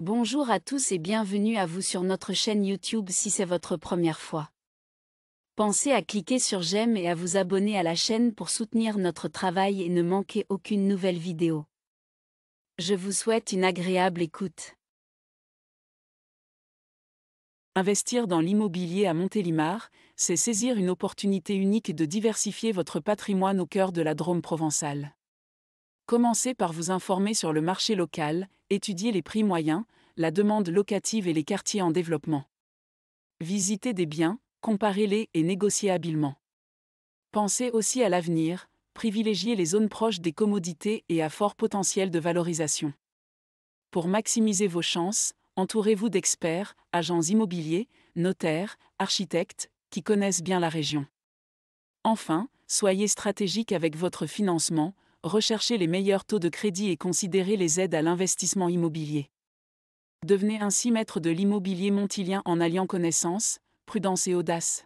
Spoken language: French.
Bonjour à tous et bienvenue à vous sur notre chaîne YouTube si c'est votre première fois. Pensez à cliquer sur j'aime et à vous abonner à la chaîne pour soutenir notre travail et ne manquer aucune nouvelle vidéo. Je vous souhaite une agréable écoute. Investir dans l'immobilier à Montélimar, c'est saisir une opportunité unique de diversifier votre patrimoine au cœur de la Drôme provençale. Commencez par vous informer sur le marché local, étudiez les prix moyens, la demande locative et les quartiers en développement. Visitez des biens, comparez-les et négociez habilement. Pensez aussi à l'avenir, privilégiez les zones proches des commodités et à fort potentiel de valorisation. Pour maximiser vos chances, entourez-vous d'experts, agents immobiliers, notaires, architectes, qui connaissent bien la région. Enfin, soyez stratégique avec votre financement, recherchez les meilleurs taux de crédit et considérez les aides à l'investissement immobilier. Devenez ainsi maître de l'immobilier montilien en alliant connaissance, prudence et audace.